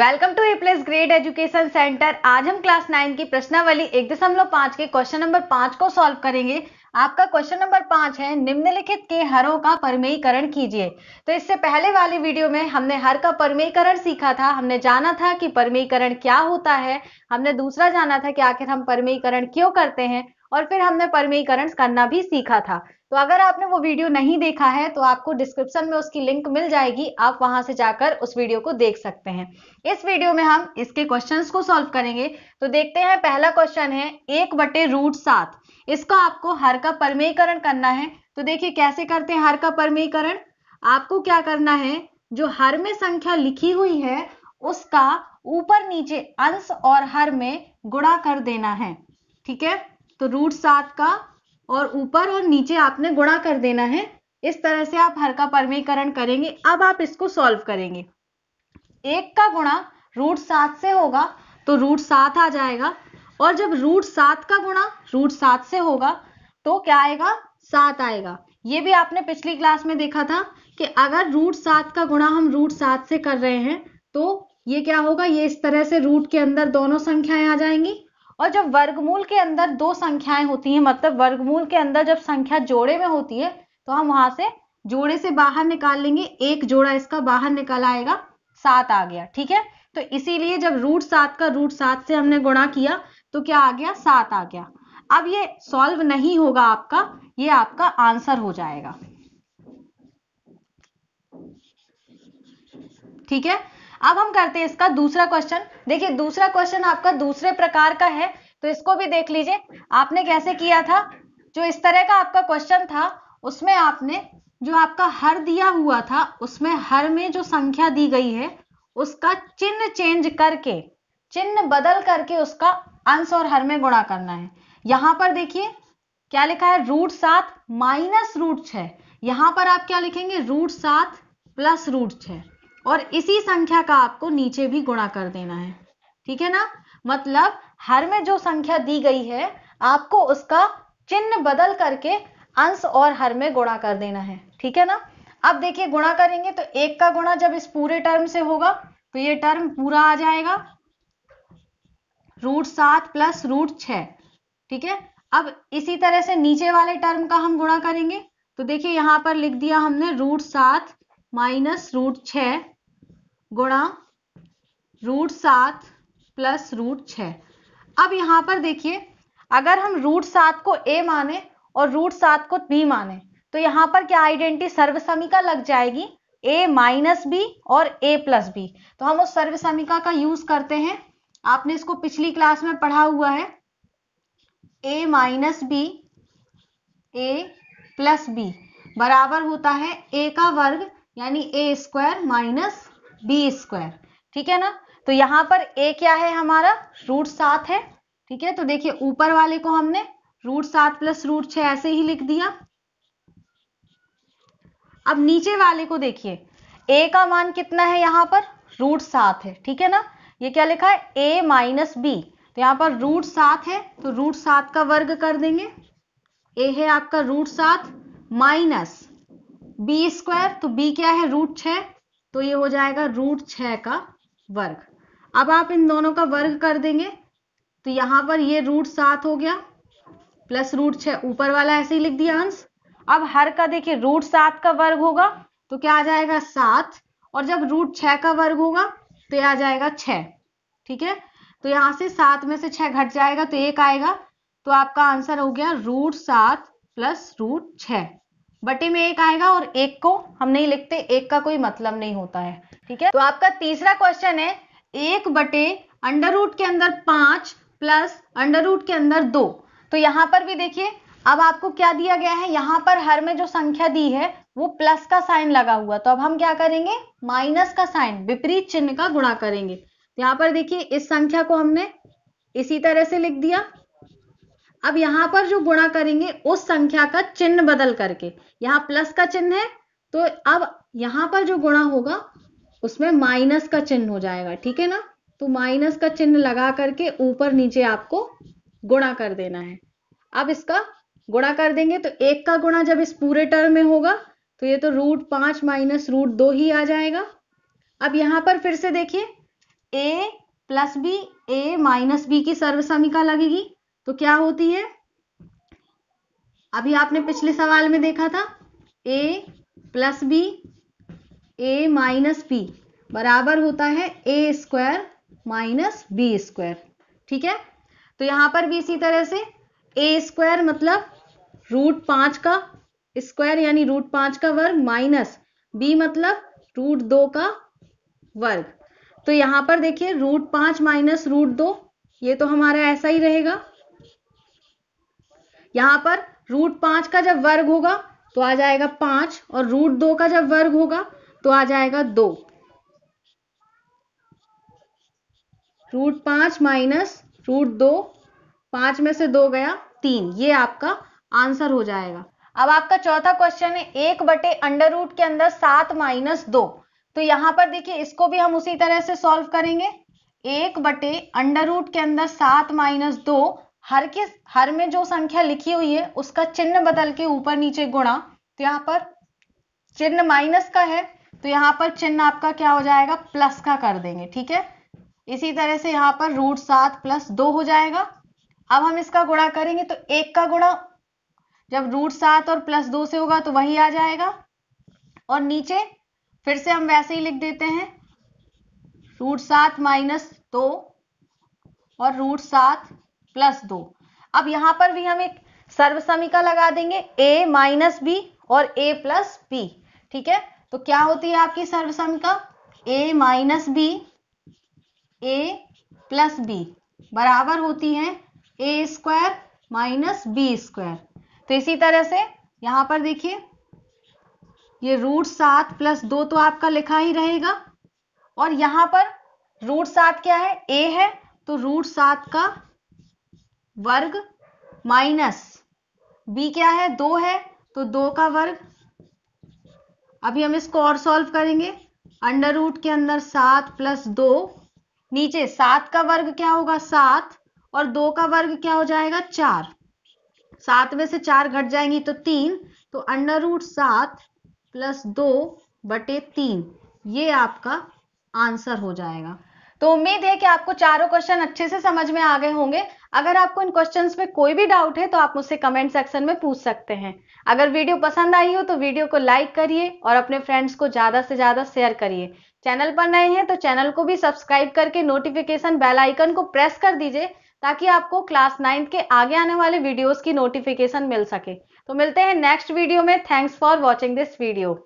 welcome to A plus grade education centre आज हम class nine की प्रश्नावली एक दशमलव पांच के क्वेश्चन नंबर पांच को सॉल्व करेंगे आपका क्वेश्चन नंबर पांच है निम्नलिखित के हरों का परमेयीकरण कीजिए तो इससे पहले वाली वीडियो में हमने हर का परमेयीकरण सीखा था हमने जाना था कि परमेयीकरण क्या होता है हमने दूसरा जाना था कि आखिर हम परमेयीकरण क्यों करते हैं और फिर हमने परमेयीकरण करना भी सीखा था तो अगर आपने वो वीडियो नहीं देखा है तो आपको डिस्क्रिप्शन में उसकी लिंक मिल जाएगी आप वहां से जाकर उस वीडियो को देख सकते हैं इस वीडियो में हम इसके क्वेश्चंस को सॉल्व करेंगे तो देखते हैं पहला क्वेश्चन है एक बटे रूट सात इसका आपको हर का परमेयकरण करना है तो देखिए कैसे करते हैं हर का परमेयकरण आपको क्या करना है जो हर में संख्या लिखी हुई है उसका ऊपर नीचे अंश और हर में गुणा कर देना है ठीक है तो रूट सात का और ऊपर और नीचे आपने गुणा कर देना है इस तरह से आप हर का परमीकरण करेंगे अब आप इसको सॉल्व करेंगे एक का गुणा रूट सात से होगा तो रूट सात आ जाएगा और जब रूट सात का गुणा रूट सात से होगा तो क्या आएगा सात आएगा ये भी आपने पिछली क्लास में देखा था कि अगर रूट सात का गुणा हम रूट सात से कर रहे हैं तो ये क्या होगा ये इस तरह से रूट के अंदर दोनों संख्याएं आ जाएंगी और जब वर्गमूल के अंदर दो संख्याएं होती हैं मतलब वर्गमूल के अंदर जब संख्या जोड़े में होती है तो हम वहां से जोड़े से बाहर निकाल लेंगे एक जोड़ा इसका बाहर निकल आएगा सात आ गया ठीक है तो इसीलिए जब रूट सात का रूट सात से हमने गुणा किया तो क्या आ गया सात आ गया अब ये सॉल्व नहीं होगा आपका ये आपका आंसर हो जाएगा ठीक है अब हम करते हैं इसका दूसरा क्वेश्चन देखिए दूसरा क्वेश्चन आपका दूसरे प्रकार का है तो इसको भी देख लीजिए आपने कैसे किया था जो इस तरह का आपका क्वेश्चन था उसमें आपने जो आपका हर दिया हुआ था उसमें हर में जो संख्या दी गई है उसका चिन्ह चेंज करके चिन्ह बदल करके उसका अंश और हर में गुणा करना है यहां पर देखिए क्या लिखा है रूट सात माइनस रूट छ यहां पर आप क्या लिखेंगे रूट सात प्लस रूट छह और इसी संख्या का आपको नीचे भी गुणा कर देना है ठीक है ना मतलब हर में जो संख्या दी गई है आपको उसका चिन्ह बदल करके अंश और हर में गुणा कर देना है ठीक है ना अब देखिए गुणा करेंगे तो एक का गुणा जब इस पूरे टर्म से होगा तो ये टर्म पूरा आ जाएगा रूट सात प्लस रूट छ ठीक है अब इसी तरह से नीचे वाले टर्म का हम गुणा करेंगे तो देखिए यहां पर लिख दिया हमने रूट सात माइनस रूट छ गुणा रूट सात प्लस रूट छ अब यहां पर देखिए अगर हम रूट सात को ए माने और रूट सात को बी माने तो यहां पर क्या आइडेंटिटी सर्वसमिका लग जाएगी ए माइनस बी और ए प्लस बी तो हम उस सर्वसमिका का यूज करते हैं आपने इसको पिछली क्लास में पढ़ा हुआ है a minus b a plus b बराबर होता है ए का वर्ग यानी a square minus b square ठीक है ना तो यहां पर ए क्या है हमारा रूट सात है ठीक है तो देखिए ऊपर वाले को हमने रूट सात प्लस रूट छ ऐसे ही लिख दिया अब नीचे वाले को देखिए ए का मान कितना है यहां पर रूट सात है ठीक है ना ये क्या लिखा है ए माइनस बी तो यहां पर रूट सात है तो रूट सात का वर्ग कर देंगे ए है आपका रूट सात माइनस बी स्क्वायर तो बी क्या है रूट छह तो ये हो जाएगा रूट छ का वर्ग अब आप इन दोनों का वर्ग कर देंगे तो यहां पर ये रूट सात हो गया प्लस रूट छह ऊपर वाला ऐसे ही लिख दिया अंश अब हर का देखिए रूट सात का वर्ग होगा तो क्या आ जाएगा सात और जब रूट छह का वर्ग होगा तो यह आ जाएगा छः ठीक है तो यहां से सात में से छह घट जाएगा तो एक आएगा तो आपका आंसर हो गया रूट सात प्लस रूट छह बटे में एक आएगा और एक को हम नहीं लिखते एक का कोई मतलब नहीं होता है ठीक है तो आपका तीसरा क्वेश्चन है एक बटे अंडर रूट के अंदर पांच प्लस अंडर रूट के अंदर दो तो यहां पर भी देखिए अब आपको क्या दिया गया है यहां पर हर में जो संख्या दी है वो प्लस का साइन लगा हुआ तो अब हम क्या करेंगे माइनस का साइन विपरीत चिन्ह का गुणा करेंगे यहां पर देखिए इस संख्या को हमने इसी तरह से लिख दिया अब यहां पर जो गुणा करेंगे उस संख्या का चिन्ह बदल करके यहां प्लस का चिन्ह है तो अब यहां पर जो गुणा होगा उसमें माइनस का चिन्ह हो जाएगा ठीक है ना तो माइनस का चिन्ह लगा करके ऊपर नीचे आपको गुणा कर देना है अब इसका गुणा कर देंगे तो एक का गुणा जब इस पूरे टर्म में होगा तो ये तो रूट पांच माइनस रूट दो ही आ जाएगा अब यहां पर फिर से देखिए a plus b a minus b की सर्वसमिका लगेगी तो क्या होती है अभी आपने पिछले सवाल में देखा था a plus b a minus b बराबर होता है a square minus b square ठीक है तो यहां पर भी इसी तरह से ए स्क्वायर मतलब रूट पांच का स्क्वायर यानी रूट पांच का वर्ग माइनस बी मतलब रूट दो का वर्ग तो यहां पर देखिए रूट पांच माइनस रूट दो ये तो हमारा ऐसा ही रहेगा यहां पर रूट पांच का जब वर्ग होगा तो आ जाएगा पांच और रूट दो का जब वर्ग होगा तो आ जाएगा दो रूट पांच माइनस रूट दो पांच में से दो गया तीन ये आपका आंसर हो जाएगा अब आपका चौथा क्वेश्चन है एक बटे अंडर रूट के अंदर सात माइनस दो तो यहां पर देखिए इसको भी हम उसी तरह से सॉल्व करेंगे एक बटे अंडर रूट के अंदर सात माइनस दो हर के हर में जो संख्या लिखी हुई है उसका चिन्ह बदल के ऊपर नीचे गुणा तो यहाँ पर चिन्ह माइनस का है तो यहाँ पर चिन्ह आपका क्या हो जाएगा प्लस का कर देंगे ठीक है इसी तरह से यहाँ पर रूट सात प्लस दो हो जाएगा अब हम इसका गुणा करेंगे तो एक का गुणा जब रूट सात और प्लस दो से होगा तो वही आ जाएगा और नीचे फिर से हम वैसे ही लिख देते हैं रूट सात माइनस दो और रूट सात प्लस दो अब यहां पर भी हम एक सर्वसमिका लगा देंगे a माइनस बी और a प्लस बी ठीक है तो क्या होती है आपकी सर्वसमिका a minus b a plus b बराबर होती है a square minus b square तो इसी तरह से यहां पर देखिए ये रूट सात प्लस दो तो आपका लिखा ही रहेगा और यहां पर रूट सात क्या है ए है तो रूट सात का वर्ग माइनस बी क्या है दो है तो दो का वर्ग अभी हम इसको और सॉल्व करेंगे अंडर रूट के अंदर सात प्लस दो नीचे सात का वर्ग क्या होगा सात और दो का वर्ग क्या हो जाएगा चार सात में से चार घट जाएंगी तो तीन तो अंडर रूट सात प्लस दो बटे तीन ये आपका आंसर हो जाएगा तो उम्मीद है कि आपको चारों क्वेश्चन अच्छे से समझ में आ गए होंगे अगर आपको इन क्वेश्चंस में कोई भी डाउट है तो आप मुझसे कमेंट सेक्शन में पूछ सकते हैं अगर वीडियो पसंद आई हो तो वीडियो को लाइक करिए और अपने फ्रेंड्स को ज़्यादा से ज़्यादा शेयर करिए चैनल पर नए हैं तो चैनल को भी सब्सक्राइब करके नोटिफिकेशन बेल आइकन को प्रेस कर दीजिए ताकि आपको क्लास नाइन्थ के आगे आने वाले वीडियोस की नोटिफिकेशन मिल सके तो मिलते हैं नेक्स्ट वीडियो में thanks for watching this video